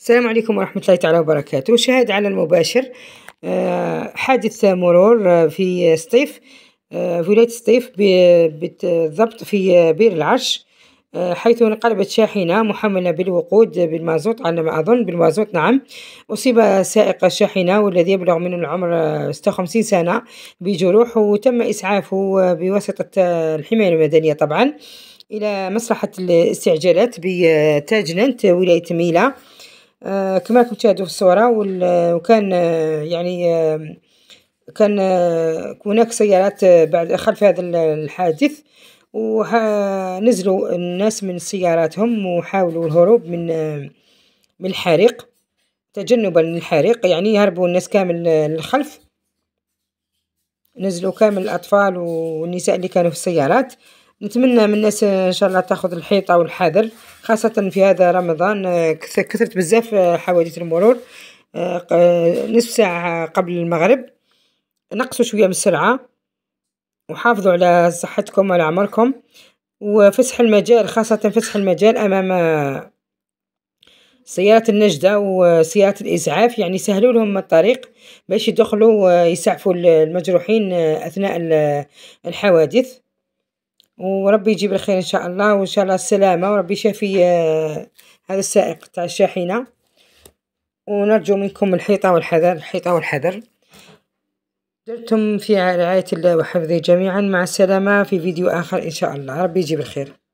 السلام عليكم ورحمة الله تعالى وبركاته شاهد على المباشر آه، حادث مرور آه، في سطيف في آه، ولاية سطيف بالضبط في بير العرش حيث انقلبت شاحنة محملة بالوقود بالمازوت على ما أظن بالمازوت نعم أصيب سائق الشاحنة والذي يبلغ من العمر 56 سنة بجروح وتم إسعافه بواسطة الحماية المدنية طبعا إلى مصلحة الاستعجالات بتاجننت ولاية ميلا آه، كما راكم تشاهدوا في الصورة وكان آه، يعني آه، كان هناك سيارات بعد خلف هذا الحادث ونزلوا الناس من سياراتهم وحاولوا الهروب من من الحريق تجنبا للحريق يعني هربوا الناس كامل للخلف نزلوا كامل الأطفال والنساء اللي كانوا في السيارات نتمنى من الناس ان شاء الله تاخذ الحيطه والحذر خاصه في هذا رمضان آه، كثرت بزاف آه، حوادث المرور آه، نصف ساعه قبل المغرب نقصوا شويه من السرعه وحافظوا على صحتكم وعلى عمركم وفسح المجال خاصه فسح المجال امام سيارات النجدة وسيارات الإسعاف يعني سهلوا لهم الطريق باش يدخلوا ويسعفوا المجروحين أثناء الحوادث وربي يجيب الخير ان شاء الله وان شاء الله السلامه وربي يشافي آه، هذا السائق تاع الشاحنه ونرجو منكم الحيطه والحذر الحيطه والحذر دمتم في رعايه الله وحفظه جميعا مع السلامه في فيديو اخر ان شاء الله ربي يجيب الخير